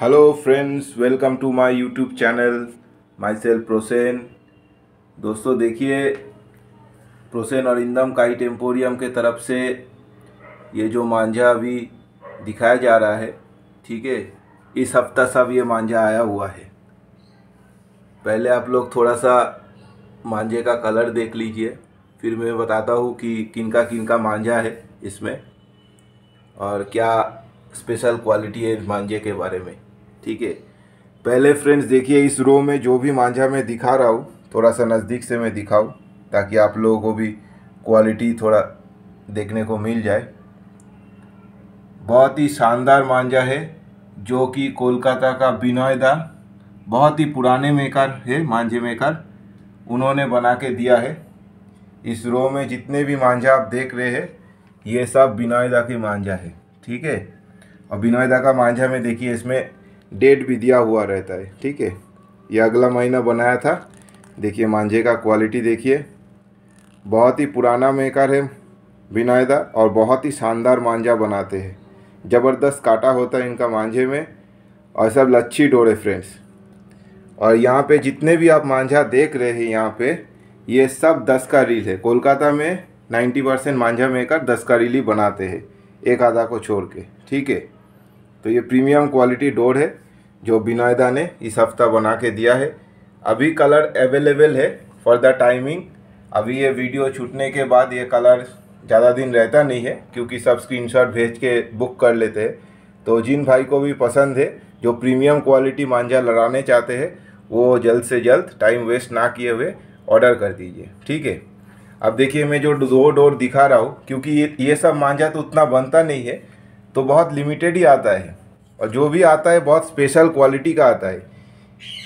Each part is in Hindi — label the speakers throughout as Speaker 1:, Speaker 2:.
Speaker 1: hello friends welcome to my YouTube channel myself Prosen दोस्तों देखिए प्रोसेन और इंदम काई टेम्पोरियम के तरफ से ये जो मांझा अभी दिखाया जा रहा है ठीक है इस हफ्ता सब ये मांझा आया हुआ है पहले आप लोग थोड़ा सा मांझे का कलर देख लीजिए फिर मैं बताता हूँ कि किनका किनका मांझा है इसमें और क्या स्पेशल क्वालिटी है इस मांझे के बारे में ठीक है पहले फ्रेंड्स देखिए इस रो में जो भी मांझा मैं दिखा रहा हूँ थोड़ा सा नज़दीक से मैं दिखाऊँ ताकि आप लोगों को भी क्वालिटी थोड़ा देखने को मिल जाए बहुत ही शानदार मांझा है जो कि कोलकाता का बिनोय दा बहुत ही पुराने मेकर है मांझे मेकर उन्होंने बना के दिया है इस रो में जितने भी मांझा आप देख रहे हैं ये सब बिनोयदा के मांझा है ठीक है और बिनोयदा का मांझा में देखिए इसमें डेट भी दिया हुआ रहता है ठीक है ये अगला महीना बनाया था देखिए मांझे का क्वालिटी देखिए बहुत ही पुराना मेकर है विनायदा और बहुत ही शानदार मांझा बनाते हैं ज़बरदस्त काटा होता है इनका मांझे में और सब लच्छी डोरे फ्रेंड्स और यहाँ पे जितने भी आप मांझा देख रहे हैं यहाँ पे ये सब दस का रील है कोलकाता में नाइन्टी परसेंट मांझा मेकर दस का रील ही बनाते हैं एक आधा को छोड़ के ठीक है तो ये प्रीमियम क्वालिटी डोर है जो बिनायदा ने इस हफ्ता बना के दिया है अभी कलर अवेलेबल है फॉर द टाइमिंग अभी ये वीडियो छूटने के बाद ये कलर ज़्यादा दिन रहता नहीं है क्योंकि सब स्क्रीनशॉट भेज के बुक कर लेते हैं तो जिन भाई को भी पसंद है जो प्रीमियम क्वालिटी मांझा लड़ाने चाहते हैं वो जल्द से जल्द टाइम वेस्ट ना किए हुए ऑर्डर कर दीजिए ठीक है अब देखिए मैं जो दो डोर दिखा रहा हूँ क्योंकि ये ये सब मांझा तो उतना बनता नहीं है तो बहुत लिमिटेड ही आता है और जो भी आता है बहुत स्पेशल क्वालिटी का आता है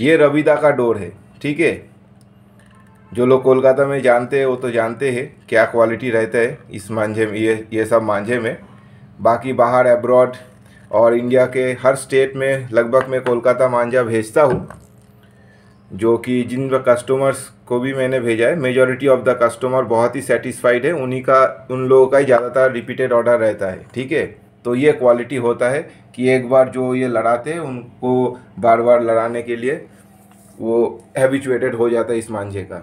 Speaker 1: ये रविदा का डोर है ठीक है जो लोग कोलकाता में जानते हैं वो तो जानते हैं क्या क्वालिटी रहता है इस मांझे में ये ये सब मांझे में बाकी बाहर एब्रॉड और इंडिया के हर स्टेट में लगभग मैं कोलकाता मांझा भेजता हूँ जो कि जिन कस्टमर्स को भी मैंने भेजा है मेजॉरिटी ऑफ द कस्टमर बहुत ही सेटिस्फाइड है उन्हीं का उन लोगों का ही ज़्यादातर रिपीटेड ऑर्डर रहता है ठीक है तो ये क्वालिटी होता है कि एक बार जो ये लड़ाते हैं उनको बार बार लड़ाने के लिए वो हैबिचुएटेड हो जाता है इस मांझे का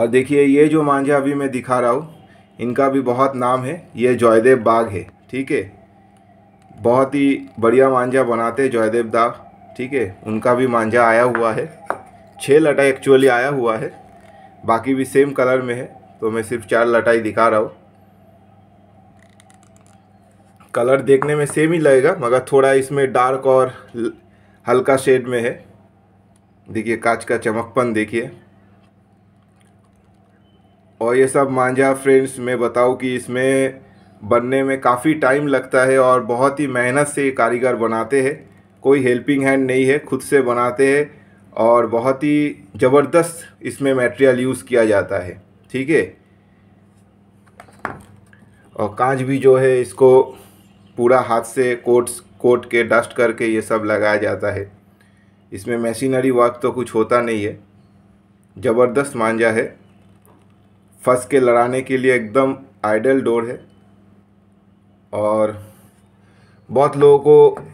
Speaker 1: और देखिए ये जो मांझा अभी मैं दिखा रहा हूँ इनका भी बहुत नाम है ये जयदेव बाग है ठीक है बहुत ही बढ़िया मांझा बनाते जयदेव दाग ठीक है उनका भी मांझा आया हुआ है छः लटा एक्चुअली आया हुआ है बाकी भी सेम कलर में है तो मैं सिर्फ चार लटाई दिखा रहा हूँ कलर देखने में सेम ही लगेगा मगर थोड़ा इसमें डार्क और हल्का शेड में है देखिए कांच का चमकपन देखिए और ये सब मांझा फ्रेंड्स मैं बताऊँ कि इसमें बनने में काफ़ी टाइम लगता है और बहुत ही मेहनत से कारीगर बनाते हैं कोई हेल्पिंग हैंड नहीं है खुद से बनाते हैं और बहुत ही ज़बरदस्त इसमें मटेरियल यूज़ किया जाता है ठीक है और कांच भी जो है इसको पूरा हाथ से कोट्स कोट के डस्ट करके ये सब लगाया जाता है इसमें मशीनरी वर्क तो कुछ होता नहीं है ज़बरदस्त मांझा है फंस के लड़ाने के लिए एकदम आइडल डोर है और बहुत लोगों को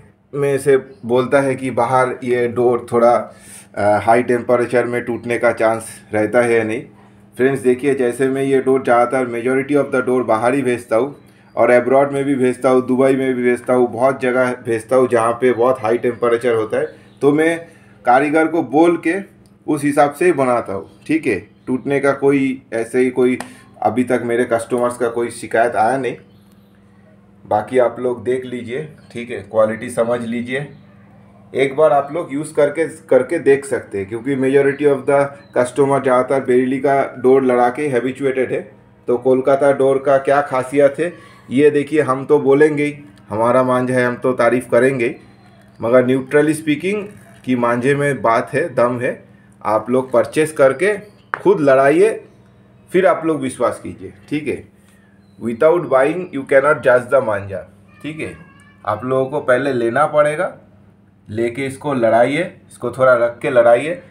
Speaker 1: में से बोलता है कि बाहर ये डोर थोड़ा आ, हाई टेम्परेचर में टूटने का चांस रहता है या नहीं फ्रेंड्स देखिए जैसे मैं ये डोर ज़्यादातर मेजोरिटी ऑफ़ द डोर बाहर ही भेजता हूँ और एब्रॉड में भी भेजता हूँ दुबई में भी भेजता हूँ बहुत जगह भेजता हूँ जहाँ पे बहुत हाई टेम्परेचर होता है तो मैं कारीगर को बोल के उस हिसाब से बनाता हूँ ठीक है टूटने का कोई ऐसे ही कोई अभी तक मेरे कस्टमर्स का कोई शिकायत आया नहीं बाकी आप लोग देख लीजिए ठीक है क्वालिटी समझ लीजिए एक बार आप लोग यूज़ करके करके देख सकते हैं क्योंकि मेजोरिटी ऑफ द कस्टमर ज़्यादातर बेरीली का डोर लड़ा के हैबिचुएटेड है तो कोलकाता डोर का क्या खासियत है ये देखिए हम तो बोलेंगे ही हमारा मांझा है हम तो तारीफ़ करेंगे मगर न्यूट्रल स्पीकिंग की मांझे में बात है दम है आप लोग परचेस करके खुद लड़ाइए फिर आप लोग विश्वास कीजिए ठीक है विदाउट बाइंग यू कैनॉट जज द मांझा ठीक है आप लोगों को पहले लेना पड़ेगा लेके इसको लड़ाइए इसको थोड़ा रख के लड़ाइए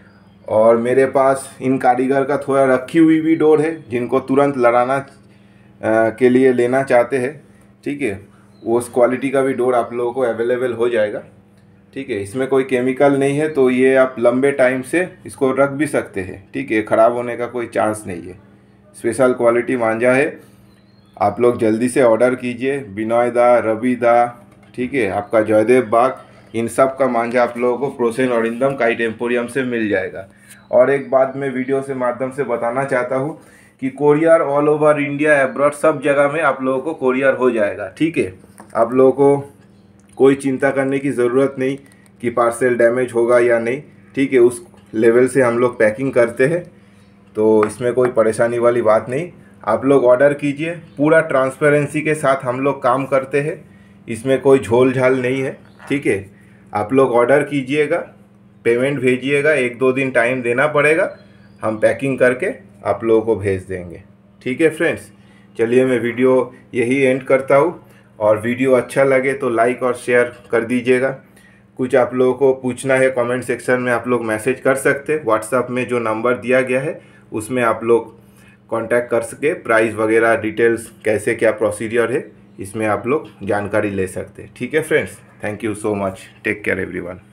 Speaker 1: और मेरे पास इन कारीगर का थोड़ा रखी हुई भी डोर है जिनको तुरंत लड़ाना के लिए लेना चाहते हैं ठीक है उस क्वालिटी का भी डोर आप लोगों को अवेलेबल हो जाएगा ठीक है इसमें कोई केमिकल नहीं है तो ये आप लंबे टाइम से इसको रख भी सकते हैं ठीक है ख़राब होने का कोई चांस नहीं है स्पेशल क्वालिटी मांझा है आप लोग जल्दी से ऑर्डर कीजिए बिनॉय दा रवि दा ठीक है आपका जयदेव बाग इन सब का मांझा आप लोगों को प्रोसेन और इंदम काइट एम्पोरियम से मिल जाएगा और एक बात मैं वीडियो से माध्यम से बताना चाहता हूँ कि courier all over India abroad सब जगह में आप लोगों को कोरियर हो जाएगा ठीक है आप लोगों को कोई चिंता करने की ज़रूरत नहीं कि पार्सल डैमेज होगा या नहीं ठीक है उस लेवल से हम लोग पैकिंग करते हैं तो इसमें कोई परेशानी वाली बात नहीं आप लोग ऑर्डर कीजिए पूरा ट्रांसपेरेंसी के साथ हम लोग काम करते हैं इसमें कोई झोल झाल नहीं है ठीक है आप लोग ऑर्डर कीजिएगा पेमेंट भेजिएगा एक दो दिन टाइम देना पड़ेगा हम पैकिंग करके आप लोगों को भेज देंगे ठीक है फ्रेंड्स चलिए मैं वीडियो यही एंड करता हूँ और वीडियो अच्छा लगे तो लाइक और शेयर कर दीजिएगा कुछ आप लोगों को पूछना है कमेंट सेक्शन में आप लोग मैसेज कर सकते व्हाट्सएप में जो नंबर दिया गया है उसमें आप लोग कांटेक्ट कर सके प्राइस वगैरह डिटेल्स कैसे क्या प्रोसीजर है इसमें आप लोग जानकारी ले सकते ठीक है friends thank you so much take care everyone